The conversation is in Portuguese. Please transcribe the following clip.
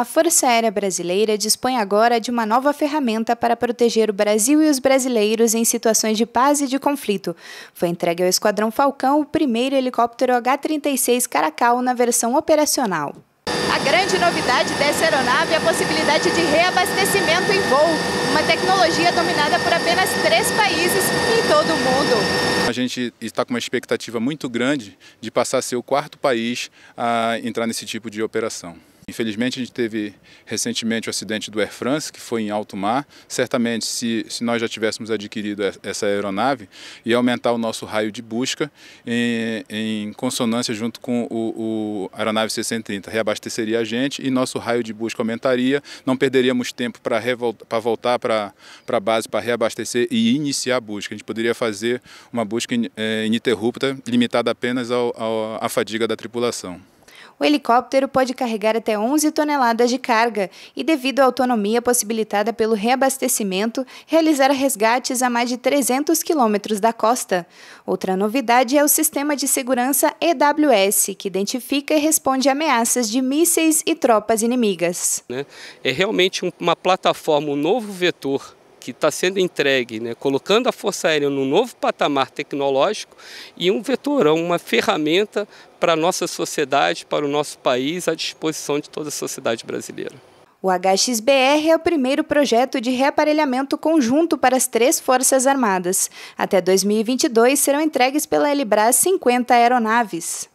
A Força Aérea Brasileira dispõe agora de uma nova ferramenta para proteger o Brasil e os brasileiros em situações de paz e de conflito. Foi entregue ao Esquadrão Falcão o primeiro helicóptero H-36 Caracal na versão operacional. A grande novidade dessa aeronave é a possibilidade de reabastecimento em voo, uma tecnologia dominada por apenas três países em todo o mundo. A gente está com uma expectativa muito grande de passar a ser o quarto país a entrar nesse tipo de operação. Infelizmente, a gente teve recentemente o acidente do Air France, que foi em alto mar. Certamente, se, se nós já tivéssemos adquirido essa aeronave, ia aumentar o nosso raio de busca em, em consonância junto com o, o aeronave C-130. Reabasteceria a gente e nosso raio de busca aumentaria, não perderíamos tempo para voltar para a base para reabastecer e iniciar a busca. A gente poderia fazer uma busca in, é, ininterrupta, limitada apenas à fadiga da tripulação. O helicóptero pode carregar até 11 toneladas de carga e, devido à autonomia possibilitada pelo reabastecimento, realizar resgates a mais de 300 quilômetros da costa. Outra novidade é o sistema de segurança EWS, que identifica e responde a ameaças de mísseis e tropas inimigas. Né? É realmente uma plataforma, um novo vetor que está sendo entregue, né, colocando a Força Aérea num novo patamar tecnológico e um vetorão, uma ferramenta para a nossa sociedade, para o nosso país, à disposição de toda a sociedade brasileira. O HXBR é o primeiro projeto de reaparelhamento conjunto para as três Forças Armadas. Até 2022 serão entregues pela Elibras 50 aeronaves.